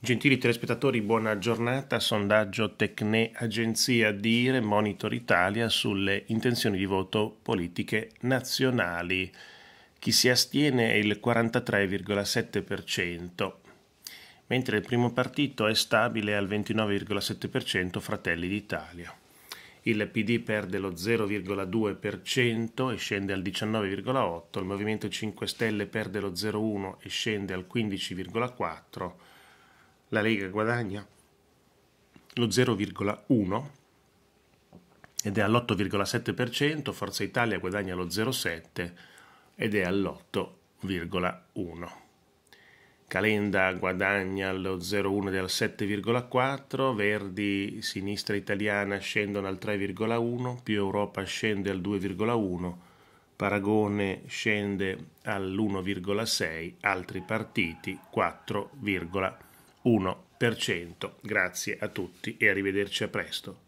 Gentili telespettatori, buona giornata. Sondaggio Tecne Agenzia Dire Monitor Italia sulle intenzioni di voto politiche nazionali. Chi si astiene è il 43,7%, mentre il primo partito è stabile al 29,7% Fratelli d'Italia. Il PD perde lo 0,2% e scende al 19,8%, il Movimento 5 Stelle perde lo 0,1% e scende al 15,4% la Lega guadagna lo 0,1 ed è all'8,7%, Forza Italia guadagna lo 0,7 ed è all'8,1. Calenda guadagna lo 0,1 ed è al 7,4, Verdi, Sinistra Italiana scendono al 3,1, più Europa scende al 2,1, Paragone scende all'1,6, altri partiti 4,1. 1%. Grazie a tutti e arrivederci a presto.